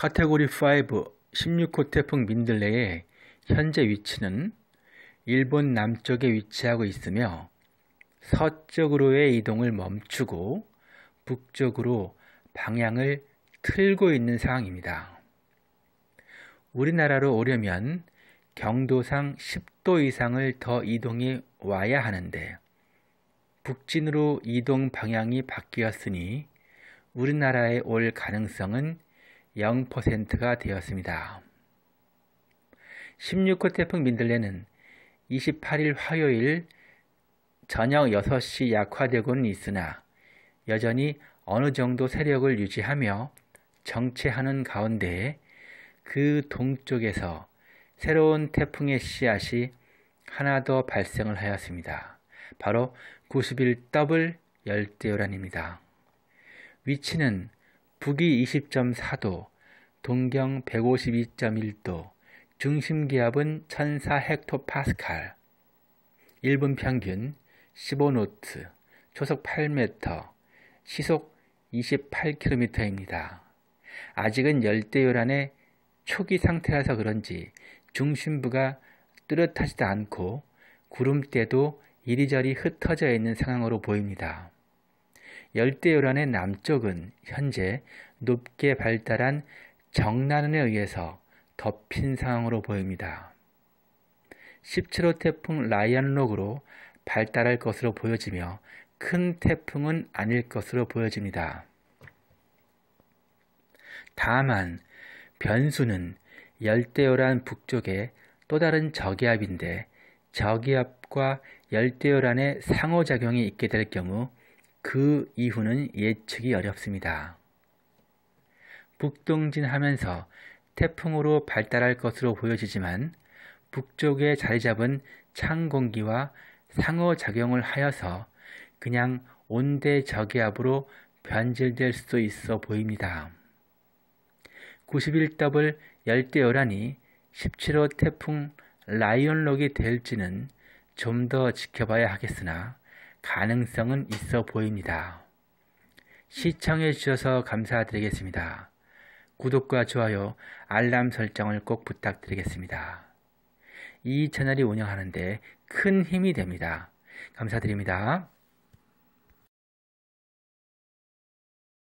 카테고리 5 16호 태풍 민들레의 현재 위치는 일본 남쪽에 위치하고 있으며 서쪽으로의 이동을 멈추고 북쪽으로 방향을 틀고 있는 상황입니다. 우리나라로 오려면 경도상 10도 이상을 더 이동해 와야 하는데 북진으로 이동 방향이 바뀌었으니 우리나라에 올 가능성은 0%가 되었습니다. 16호 태풍 민들레는 28일 화요일 저녁 6시 약화되고는 있으나 여전히 어느 정도 세력을 유지하며 정체하는 가운데 그 동쪽에서 새로운 태풍의 씨앗이 하나 더 발생을 하였습니다. 바로 9 1 더블 열대요란입니다. 위치는 북위 20.4도, 동경 152.1도, 중심기압은 1004헥토파스칼, 1분 평균 15노트, 초속 8m, 시속 28km입니다. 아직은 열대요란의 초기 상태라서 그런지 중심부가 뚜렷하지도 않고 구름대도 이리저리 흩어져 있는 상황으로 보입니다. 열대요란의 남쪽은 현재 높게 발달한 정난에 운 의해서 덮인 상황으로 보입니다. 17호 태풍 라이언록으로 발달할 것으로 보여지며 큰 태풍은 아닐 것으로 보여집니다. 다만 변수는 열대요란 북쪽의 또 다른 저기압인데 저기압과 열대요란의 상호작용이 있게 될 경우 그 이후는 예측이 어렵습니다. 북동진하면서 태풍으로 발달할 것으로 보여지지만 북쪽에 자리 잡은 찬 공기와 상호작용을 하여서 그냥 온대저기압으로 변질될 수도 있어 보입니다. 91더블 열대요란이 17호 태풍 라이온록이 될지는 좀 더 지켜봐야 하겠으나 가능성은 있어 보입니다. 시청해 주셔서 감사드리겠습니다. 구독과 좋아요, 알람 설정을 꼭 부탁드리겠습니다. 이 채널이 운영하는데 큰 힘이 됩니다. 감사드립니다.